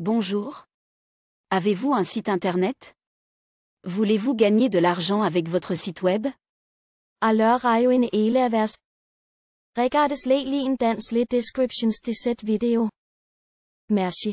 Bonjour. Avez-vous un site internet Voulez-vous gagner de l'argent avec votre site web Alors, jo en ele regardez vers. descriptions de cette vidéo. Merci.